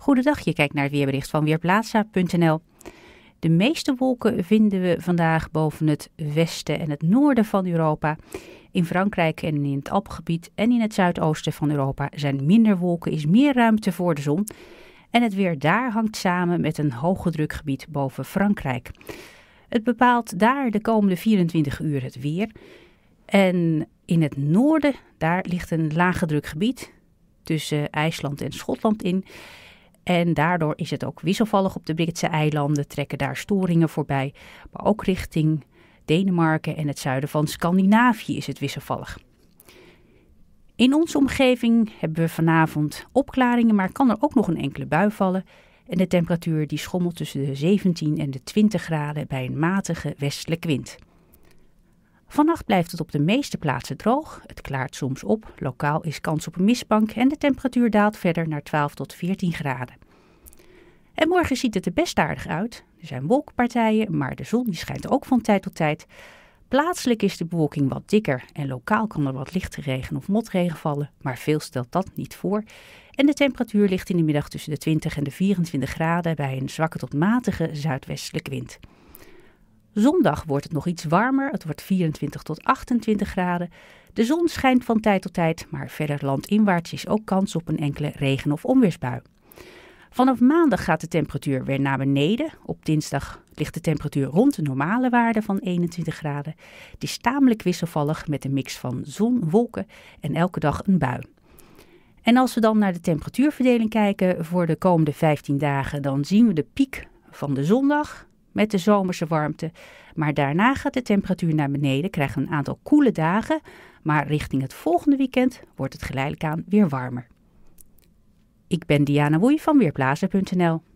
Goedendag, je kijkt naar het weerbericht van Weerplaatsa.nl. De meeste wolken vinden we vandaag boven het westen en het noorden van Europa. In Frankrijk en in het Alpengebied en in het zuidoosten van Europa zijn minder wolken, is meer ruimte voor de zon. En het weer daar hangt samen met een hoge drukgebied boven Frankrijk. Het bepaalt daar de komende 24 uur het weer. En in het noorden, daar ligt een lage drukgebied tussen IJsland en Schotland in. En daardoor is het ook wisselvallig op de Britse eilanden, trekken daar storingen voorbij. Maar ook richting Denemarken en het zuiden van Scandinavië is het wisselvallig. In onze omgeving hebben we vanavond opklaringen, maar kan er ook nog een enkele bui vallen. En de temperatuur die schommelt tussen de 17 en de 20 graden bij een matige westelijke wind. Vannacht blijft het op de meeste plaatsen droog. Het klaart soms op. Lokaal is kans op een mistbank en de temperatuur daalt verder naar 12 tot 14 graden. En morgen ziet het er best aardig uit. Er zijn wolkenpartijen, maar de zon schijnt ook van tijd tot tijd. Plaatselijk is de bewolking wat dikker en lokaal kan er wat lichte regen of motregen vallen, maar veel stelt dat niet voor. En de temperatuur ligt in de middag tussen de 20 en de 24 graden bij een zwakke tot matige zuidwestelijke wind. Zondag wordt het nog iets warmer, het wordt 24 tot 28 graden. De zon schijnt van tijd tot tijd, maar verder landinwaarts is ook kans op een enkele regen- of onweersbui. Vanaf maandag gaat de temperatuur weer naar beneden. Op dinsdag ligt de temperatuur rond de normale waarde van 21 graden. Het is tamelijk wisselvallig met een mix van zon, wolken en elke dag een bui. En als we dan naar de temperatuurverdeling kijken voor de komende 15 dagen, dan zien we de piek van de zondag met de zomerse warmte. Maar daarna gaat de temperatuur naar beneden, krijgen we een aantal koele dagen. Maar richting het volgende weekend wordt het geleidelijk aan weer warmer. Ik ben Diana Woei van Weerblazen.nl.